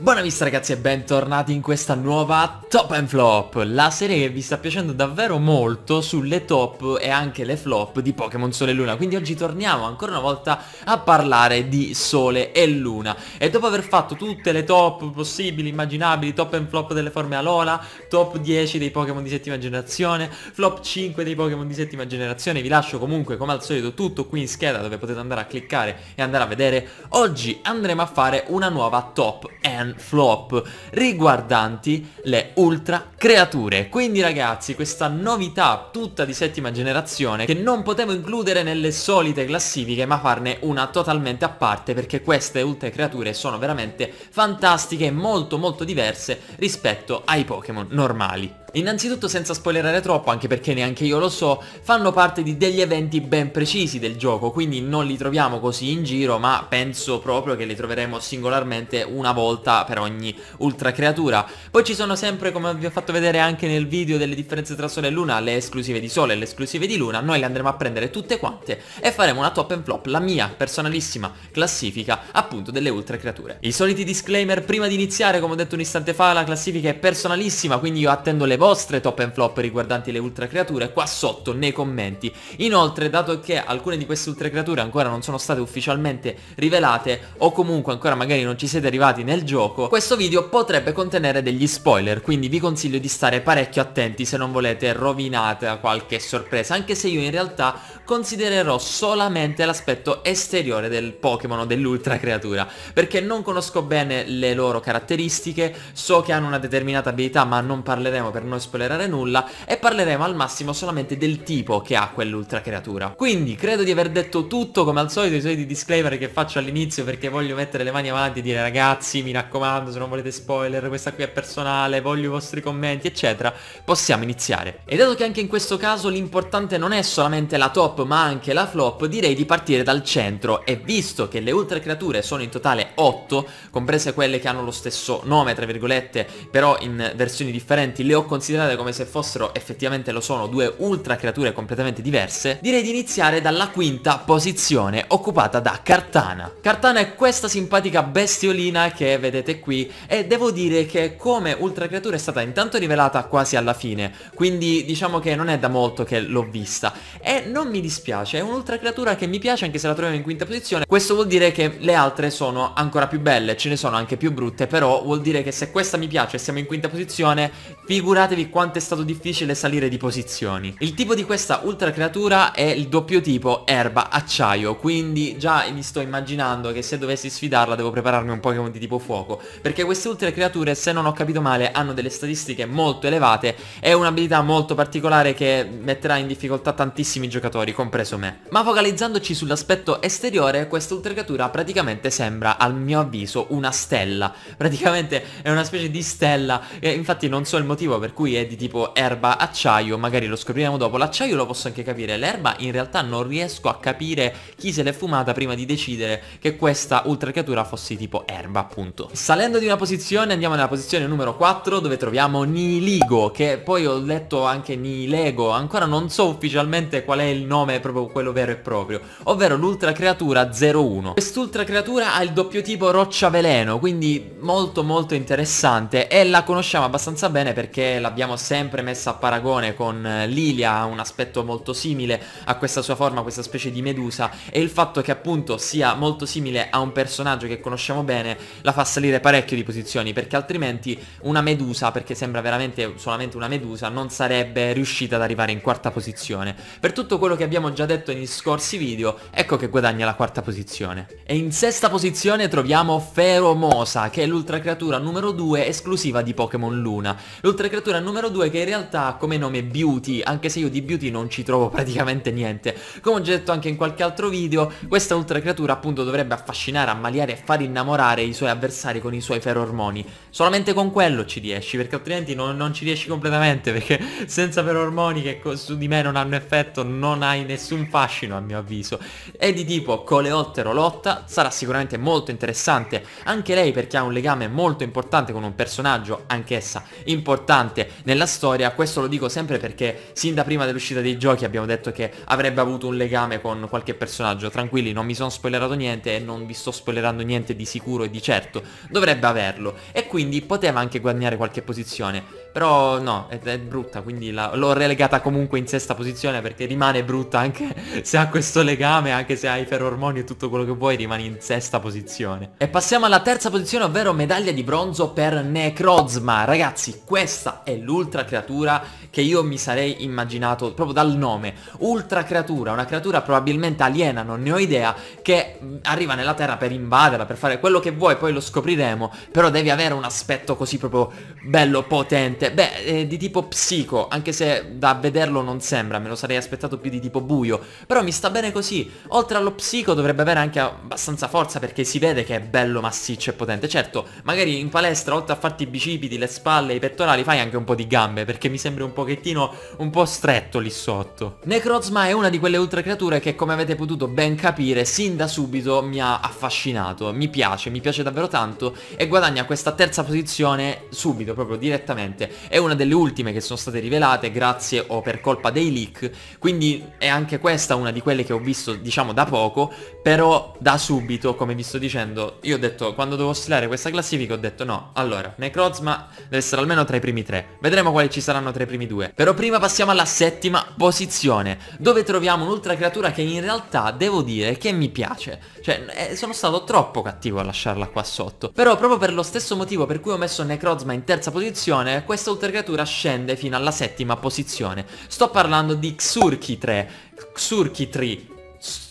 Buona vista ragazzi e bentornati in questa nuova Top and Flop, la serie che vi sta piacendo davvero molto sulle top e anche le flop di Pokémon Sole e Luna, quindi oggi torniamo ancora una volta a parlare di Sole e Luna e dopo aver fatto tutte le top possibili, immaginabili, top and flop delle forme Alola, top 10 dei Pokémon di settima generazione, flop 5 dei Pokémon di settima generazione, vi lascio comunque come al solito tutto qui in scheda dove potete andare a cliccare e andare a vedere, oggi andremo a fare una nuova top and and flop riguardanti le ultra creature. Quindi ragazzi questa novità tutta di settima generazione che non potevo includere nelle solite classifiche ma farne una totalmente a parte perché queste ultra creature sono veramente fantastiche e molto molto diverse rispetto ai Pokémon normali. Innanzitutto senza spoilerare troppo, anche perché neanche io lo so, fanno parte di degli eventi ben precisi del gioco, quindi non li troviamo così in giro, ma penso proprio che li troveremo singolarmente una volta per ogni ultra creatura. Poi ci sono sempre, come vi ho fatto vedere anche nel video delle differenze tra Sole e Luna, le esclusive di Sole e le esclusive di Luna, noi le andremo a prendere tutte quante e faremo una top and flop, la mia personalissima classifica appunto delle ultra creature. I soliti disclaimer prima di iniziare, come ho detto un istante fa, la classifica è personalissima, quindi io attendo le vostre top and flop riguardanti le ultra creature qua sotto nei commenti. Inoltre, dato che alcune di queste ultra creature ancora non sono state ufficialmente rivelate o comunque ancora magari non ci siete arrivati nel gioco, questo video potrebbe contenere degli spoiler, quindi vi consiglio di stare parecchio attenti se non volete rovinate a qualche sorpresa, anche se io in realtà considererò solamente l'aspetto esteriore del Pokémon o dell'ultra creatura, perché non conosco bene le loro caratteristiche, so che hanno una determinata abilità ma non parleremo per non spoilerare nulla e parleremo al massimo solamente del tipo che ha quell'ultra creatura. Quindi credo di aver detto tutto come al solito i soliti disclaimer che faccio all'inizio perché voglio mettere le mani avanti e dire ragazzi mi raccomando se non volete spoiler questa qui è personale, voglio i vostri commenti eccetera, possiamo iniziare. E dato che anche in questo caso l'importante non è solamente la top ma anche la flop direi di partire dal centro e visto che le ultra creature sono in totale 8 comprese quelle che hanno lo stesso nome tra virgolette però in versioni differenti le ho considerate considerate come se fossero, effettivamente lo sono, due ultra creature completamente diverse, direi di iniziare dalla quinta posizione occupata da Cartana. Cartana è questa simpatica bestiolina che vedete qui e devo dire che come ultra creatura è stata intanto rivelata quasi alla fine, quindi diciamo che non è da molto che l'ho vista e non mi dispiace, è un'ultra creatura che mi piace anche se la troviamo in quinta posizione, questo vuol dire che le altre sono ancora più belle, ce ne sono anche più brutte, però vuol dire che se questa mi piace e siamo in quinta posizione, figurate immaginatevi quanto è stato difficile salire di posizioni. Il tipo di questa ultra creatura è il doppio tipo erba acciaio, quindi già mi sto immaginando che se dovessi sfidarla devo prepararmi un Pokémon di tipo fuoco, perché queste ultra creature, se non ho capito male, hanno delle statistiche molto elevate e un'abilità molto particolare che metterà in difficoltà tantissimi giocatori, compreso me. Ma focalizzandoci sull'aspetto esteriore, questa ultra creatura praticamente sembra, al mio avviso, una stella. Praticamente è una specie di stella, e infatti non so il motivo per cui cui è di tipo erba acciaio, magari lo scopriremo dopo, l'acciaio lo posso anche capire, l'erba in realtà non riesco a capire chi se l'è fumata prima di decidere che questa ultra creatura fosse tipo erba appunto. Salendo di una posizione andiamo nella posizione numero 4 dove troviamo Niligo che poi ho letto anche Nilego, ancora non so ufficialmente qual è il nome proprio quello vero e proprio, ovvero l'ultra creatura 01. Quest'ultra creatura ha il doppio tipo roccia veleno, quindi molto molto interessante e la conosciamo abbastanza bene perché la l'abbiamo sempre messa a paragone con eh, Lilia, ha un aspetto molto simile a questa sua forma, questa specie di medusa e il fatto che appunto sia molto simile a un personaggio che conosciamo bene la fa salire parecchio di posizioni perché altrimenti una medusa, perché sembra veramente solamente una medusa, non sarebbe riuscita ad arrivare in quarta posizione. Per tutto quello che abbiamo già detto negli scorsi video, ecco che guadagna la quarta posizione. E in sesta posizione troviamo Feromosa, che è l'ultra creatura numero 2 esclusiva di Pokémon Luna. L'ultra creatura la numero 2 che in realtà ha come nome Beauty, anche se io di Beauty non ci trovo praticamente niente. Come ho già detto anche in qualche altro video, questa ultra creatura appunto dovrebbe affascinare, ammaliare e far innamorare i suoi avversari con i suoi ferormoni. Solamente con quello ci riesci, perché altrimenti non, non ci riesci completamente, perché senza ferormoni che su di me non hanno effetto non hai nessun fascino a mio avviso. È di tipo coleottero lotta, sarà sicuramente molto interessante, anche lei perché ha un legame molto importante con un personaggio, anch'essa importante nella storia, questo lo dico sempre perché sin da prima dell'uscita dei giochi abbiamo detto che avrebbe avuto un legame con qualche personaggio, tranquilli non mi sono spoilerato niente e non vi sto spoilerando niente di sicuro e di certo, dovrebbe averlo e quindi poteva anche guadagnare qualche posizione però no, è, è brutta, quindi l'ho relegata comunque in sesta posizione perché rimane brutta anche se ha questo legame, anche se hai i ferormoni e tutto quello che vuoi, rimani in sesta posizione. E passiamo alla terza posizione, ovvero medaglia di bronzo per Necrozma. Ragazzi, questa è l'ultra creatura che io mi sarei immaginato proprio dal nome. Ultra creatura, una creatura probabilmente aliena, non ne ho idea, che mm, arriva nella Terra per invaderla, per fare quello che vuoi, poi lo scopriremo, però devi avere un aspetto così proprio bello potente Bene, cioè, beh, eh, di tipo psico, anche se da vederlo non sembra, me lo sarei aspettato più di tipo buio, però mi sta bene così. Oltre allo psico dovrebbe avere anche abbastanza forza perché si vede che è bello massiccio e potente. Certo, magari in palestra oltre a farti i bicipiti, le spalle, i pettorali, fai anche un po' di gambe perché mi sembra un pochettino un po' stretto lì sotto. Necrozma è una di quelle ultra creature che come avete potuto ben capire sin da subito mi ha affascinato, mi piace, mi piace davvero tanto e guadagna questa terza posizione subito, proprio direttamente è una delle ultime che sono state rivelate grazie o per colpa dei leak, quindi è anche questa una di quelle che ho visto diciamo da poco, però da subito, come vi sto dicendo, io ho detto quando devo stilare questa classifica ho detto no, allora Necrozma deve essere almeno tra i primi tre, vedremo quali ci saranno tra i primi due. Però prima passiamo alla settima posizione, dove troviamo un'ultra creatura che in realtà devo dire che mi piace, cioè eh, sono stato troppo cattivo a lasciarla qua sotto, però proprio per lo stesso motivo per cui ho messo Necrozma in terza posizione, questo questa ultra creatura scende fino alla settima posizione. Sto parlando di Xurki 3. Xurki 3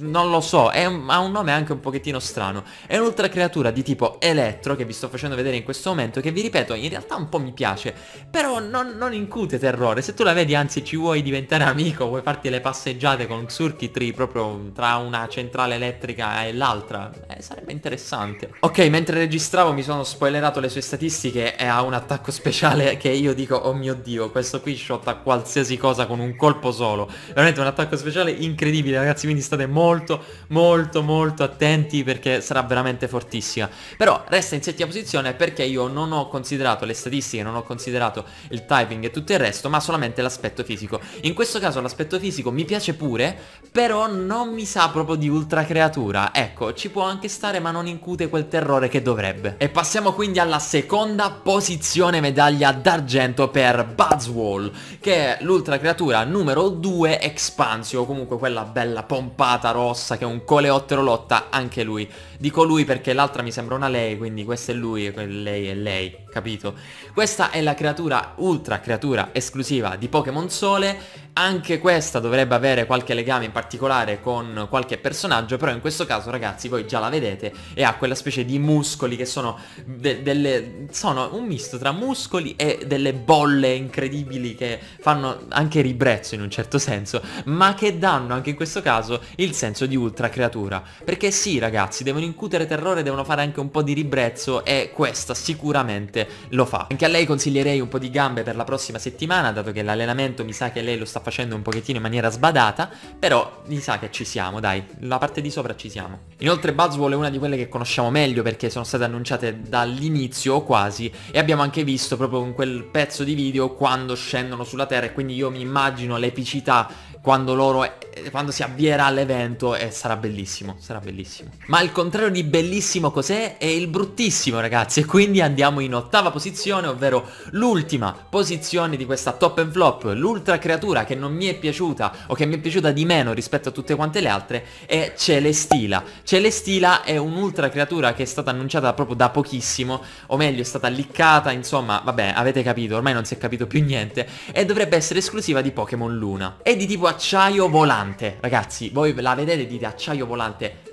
non lo so, un, ha un nome anche un pochettino strano. È un'altra creatura di tipo elettro che vi sto facendo vedere in questo momento, che vi ripeto, in realtà un po' mi piace, però non, non incute terrore. Se tu la vedi, anzi ci vuoi diventare amico, vuoi farti le passeggiate con Xurkitri proprio tra una centrale elettrica e l'altra, eh, sarebbe interessante. Ok, mentre registravo mi sono spoilerato le sue statistiche e ha un attacco speciale che io dico, oh mio dio, questo qui shotta qualsiasi cosa con un colpo solo. Veramente un attacco speciale incredibile, ragazzi, quindi state molto molto molto molto attenti perché sarà veramente fortissima. Però resta in settima posizione perché io non ho considerato le statistiche, non ho considerato il typing e tutto il resto, ma solamente l'aspetto fisico. In questo caso l'aspetto fisico mi piace pure, però non mi sa proprio di ultra creatura. Ecco, ci può anche stare ma non incute quel terrore che dovrebbe. E passiamo quindi alla seconda posizione medaglia d'argento per Buzzwall, che è l'ultra creatura numero 2 Expansio, comunque quella bella pompata rossa che è un coleottero lotta anche lui. Dico lui perché l'altra mi sembra una lei, quindi questo è lui e lei è lei, capito? Questa è la creatura ultra creatura esclusiva di Pokémon Sole anche questa dovrebbe avere qualche legame in particolare con qualche personaggio, però in questo caso ragazzi voi già la vedete e ha quella specie di muscoli che sono de delle... sono un misto tra muscoli e delle bolle incredibili che fanno anche ribrezzo in un certo senso, ma che danno anche in questo caso il senso di ultra creatura. Perché sì ragazzi, devono incutere terrore, devono fare anche un po' di ribrezzo e questa sicuramente lo fa. Anche a lei consiglierei un po' di gambe per la prossima settimana, dato che l'allenamento mi sa che lei lo sta facendo facendo un pochettino in maniera sbadata, però mi sa che ci siamo, dai, la parte di sopra ci siamo. Inoltre Buzzwall è una di quelle che conosciamo meglio perché sono state annunciate dall'inizio quasi e abbiamo anche visto proprio in quel pezzo di video quando scendono sulla Terra e quindi io mi immagino l'epicità quando loro eh, quando si avvierà l'evento e eh, sarà bellissimo, sarà bellissimo. Ma il contrario di bellissimo cos'è? È il bruttissimo ragazzi e quindi andiamo in ottava posizione, ovvero l'ultima posizione di questa top and flop, l'ultra creatura che non mi è piaciuta o che mi è piaciuta di meno rispetto a tutte quante le altre è Celestila. Celestila è un'ultra creatura che è stata annunciata proprio da pochissimo, o meglio è stata liccata, insomma vabbè avete capito, ormai non si è capito più niente e dovrebbe essere esclusiva di Pokémon Luna. È di tipo acciaio volante Ragazzi, voi la vedete e dite acciaio volante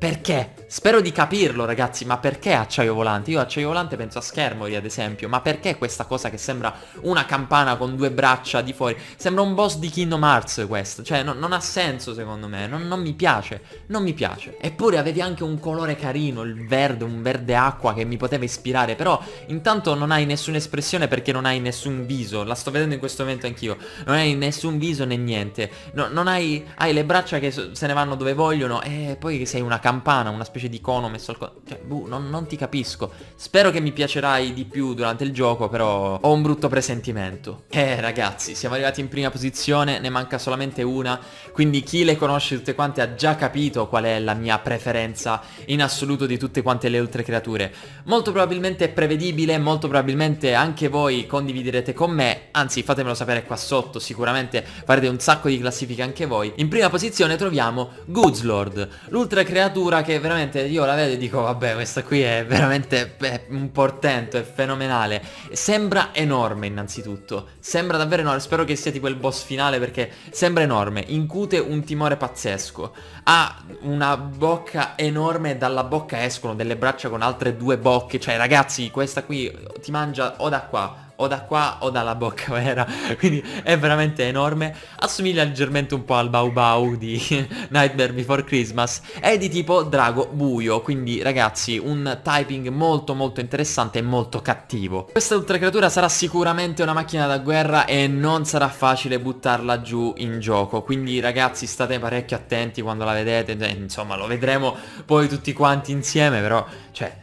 perché? Spero di capirlo ragazzi, ma perché acciaio volante? Io acciaio volante penso a Schermory ad esempio, ma perché questa cosa che sembra una campana con due braccia di fuori? Sembra un boss di Kingdom Hearts questo, cioè no, non ha senso secondo me, non, non, mi piace, non mi piace. Eppure avevi anche un colore carino, il verde, un verde acqua che mi poteva ispirare, però intanto non hai nessuna espressione perché non hai nessun viso, la sto vedendo in questo momento anch'io, non hai nessun viso né niente, no, non hai, hai le braccia che se ne vanno dove vogliono e eh, poi sei una campana campana, una specie di cono messo al... cono. cioè, buh, non, non ti capisco. Spero che mi piacerai di più durante il gioco, però ho un brutto presentimento. Eh, ragazzi, siamo arrivati in prima posizione, ne manca solamente una, quindi chi le conosce tutte quante ha già capito qual è la mia preferenza in assoluto di tutte quante le oltre creature. Molto probabilmente è prevedibile, molto probabilmente anche voi condividerete con me, anzi fatemelo sapere qua sotto, sicuramente farete un sacco di classifiche anche voi. In prima posizione troviamo Goodslord, l'ultra creatura creatura che veramente io la vedo e dico vabbè questa qui è veramente è un portento, è fenomenale. Sembra enorme innanzitutto, sembra davvero enorme, spero che sia tipo il boss finale perché sembra enorme, incute un timore pazzesco, ha una bocca enorme e dalla bocca escono delle braccia con altre due bocche, cioè ragazzi questa qui ti mangia o da qua o da qua o dalla bocca vera Quindi è veramente enorme Assomiglia leggermente un po' al Bau Bau di Nightmare Before Christmas È di tipo drago buio Quindi ragazzi un typing molto molto interessante e molto cattivo Questa ultra creatura sarà sicuramente una macchina da guerra E non sarà facile buttarla giù in gioco Quindi ragazzi state parecchio attenti quando la vedete cioè, Insomma lo vedremo poi tutti quanti insieme Però cioè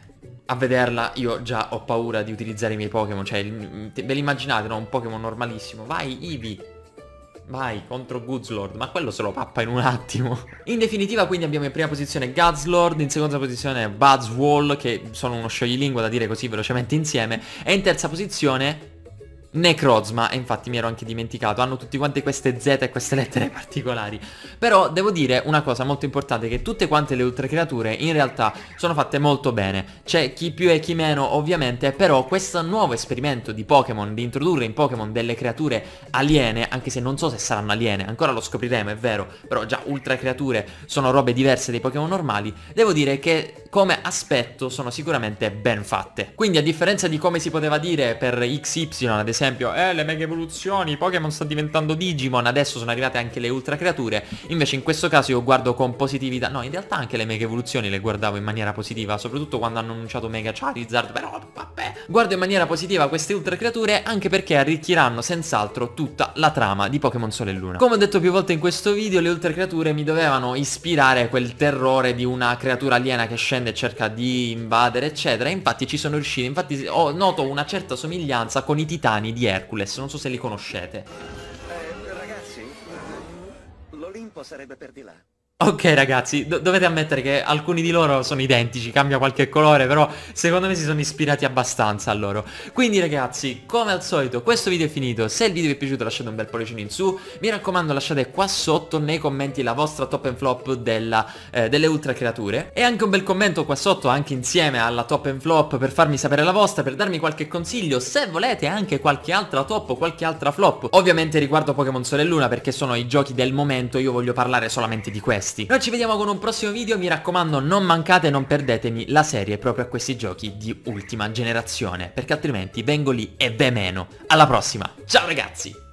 a vederla io già ho paura di utilizzare i miei Pokémon, cioè ve li immaginate, no? Un Pokémon normalissimo. Vai, Eevee, Vai, contro Goodslord, ma quello se lo pappa in un attimo. In definitiva quindi abbiamo in prima posizione Gazlord, in seconda posizione Buzzwall, che sono uno scioglilingua da dire così velocemente insieme, e in terza posizione Necrozma, e infatti mi ero anche dimenticato, hanno tutte quante queste Z e queste lettere particolari. Però devo dire una cosa molto importante, che tutte quante le ultra creature in realtà sono fatte molto bene. C'è chi più e chi meno ovviamente, però questo nuovo esperimento di Pokémon, di introdurre in Pokémon delle creature aliene, anche se non so se saranno aliene, ancora lo scopriremo, è vero, però già ultra creature sono robe diverse dei Pokémon normali, devo dire che come aspetto sono sicuramente ben fatte. Quindi a differenza di come si poteva dire per XY ad esempio, esempio eh, le mega evoluzioni, Pokémon sta diventando Digimon, adesso sono arrivate anche le ultra creature, invece in questo caso io guardo con positività, no in realtà anche le mega evoluzioni le guardavo in maniera positiva, soprattutto quando hanno annunciato Mega Charizard, però vabbè, guardo in maniera positiva queste ultra creature anche perché arricchiranno senz'altro tutta la trama di Pokémon Sole e Luna. Come ho detto più volte in questo video, le ultra creature mi dovevano ispirare quel terrore di una creatura aliena che scende e cerca di invadere eccetera, infatti ci sono riusciti, infatti ho oh, noto una certa somiglianza con i titani di Hercules, non so se li conoscete. Eh, ragazzi, l'Olimpo sarebbe per di là. Ok ragazzi, do dovete ammettere che alcuni di loro sono identici, cambia qualche colore, però secondo me si sono ispirati abbastanza a loro. Quindi ragazzi, come al solito, questo video è finito, se il video vi è piaciuto lasciate un bel pollicino in su, mi raccomando lasciate qua sotto nei commenti la vostra top and flop della, eh, delle ultra creature e anche un bel commento qua sotto anche insieme alla top and flop per farmi sapere la vostra, per darmi qualche consiglio, se volete anche qualche altra top o qualche altra flop. Ovviamente riguardo Pokémon Sole e Luna perché sono i giochi del momento, io voglio parlare solamente di questo questi. Noi ci vediamo con un prossimo video, mi raccomando non mancate, non perdetemi la serie proprio a questi giochi di ultima generazione, perché altrimenti vengo lì e ve meno. Alla prossima, ciao ragazzi!